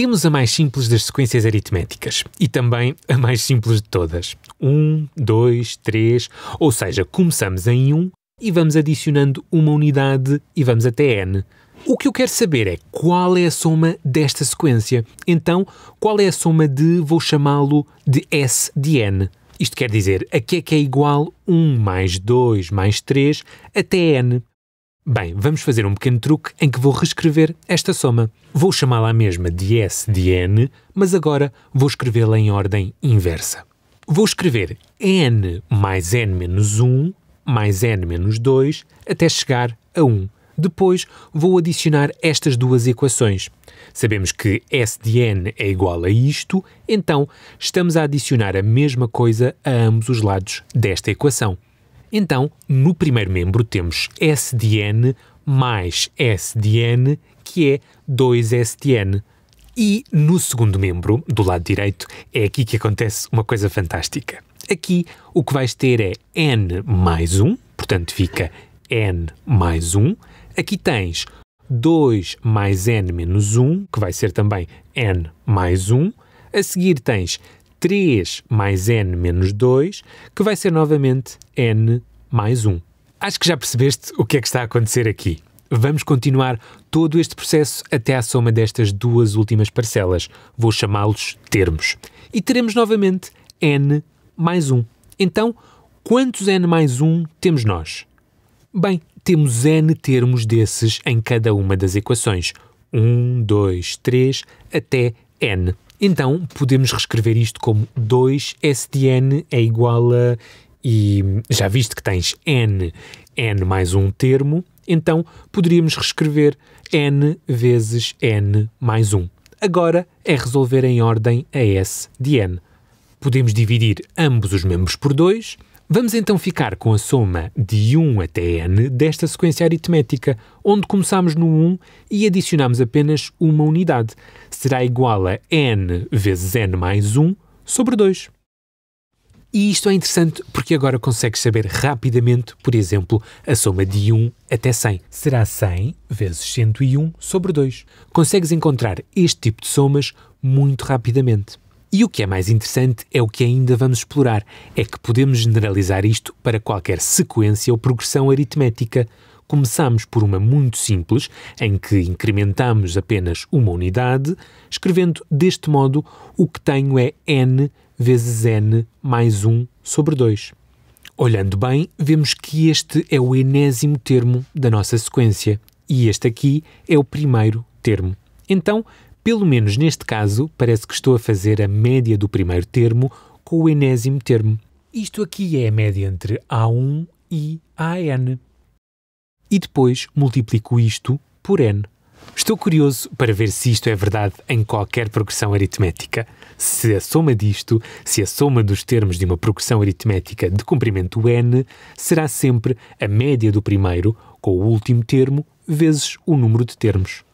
Temos a mais simples das sequências aritméticas e também a mais simples de todas. 1, 2, 3, ou seja, começamos em 1 e vamos adicionando uma unidade e vamos até n. O que eu quero saber é qual é a soma desta sequência. Então, qual é a soma de, vou chamá-lo de S de n. Isto quer dizer, a que é que é igual 1 mais 2 mais 3 até n. Bem, vamos fazer um pequeno truque em que vou reescrever esta soma. Vou chamá-la a mesma de S de n, mas agora vou escrevê-la em ordem inversa. Vou escrever n mais n menos 1 mais n menos 2 até chegar a 1. Depois vou adicionar estas duas equações. Sabemos que S de n é igual a isto, então estamos a adicionar a mesma coisa a ambos os lados desta equação. Então, no primeiro membro temos SDN mais SDN, que é 2SDN. E no segundo membro, do lado direito, é aqui que acontece uma coisa fantástica. Aqui o que vais ter é N mais 1, portanto fica N mais 1. Aqui tens 2 mais N menos 1, que vai ser também N mais 1. A seguir tens 3 mais n menos 2, que vai ser novamente n mais 1. Acho que já percebeste o que é que está a acontecer aqui. Vamos continuar todo este processo até à soma destas duas últimas parcelas. Vou chamá-los termos. E teremos novamente n mais 1. Então, quantos n mais 1 temos nós? Bem, temos n termos desses em cada uma das equações. 1, 2, 3, até n. Então, podemos reescrever isto como 2s n é igual a. E já viste que tens n, n mais um termo, então poderíamos reescrever n vezes n mais um. Agora é resolver em ordem a s n. Podemos dividir ambos os membros por 2, Vamos então ficar com a soma de 1 até n desta sequência aritmética, onde começamos no 1 e adicionamos apenas uma unidade. Será igual a n vezes n mais 1 sobre 2. E isto é interessante porque agora consegues saber rapidamente, por exemplo, a soma de 1 até 100. Será 100 vezes 101 sobre 2. Consegues encontrar este tipo de somas muito rapidamente. E o que é mais interessante é o que ainda vamos explorar: é que podemos generalizar isto para qualquer sequência ou progressão aritmética. Começamos por uma muito simples, em que incrementamos apenas uma unidade, escrevendo deste modo o que tenho é n vezes n mais 1 sobre 2. Olhando bem, vemos que este é o enésimo termo da nossa sequência e este aqui é o primeiro termo. Então, pelo menos neste caso, parece que estou a fazer a média do primeiro termo com o enésimo termo. Isto aqui é a média entre A1 e AN. E depois multiplico isto por N. Estou curioso para ver se isto é verdade em qualquer progressão aritmética. Se a soma disto, se a soma dos termos de uma progressão aritmética de comprimento n, será sempre a média do primeiro com o último termo vezes o número de termos.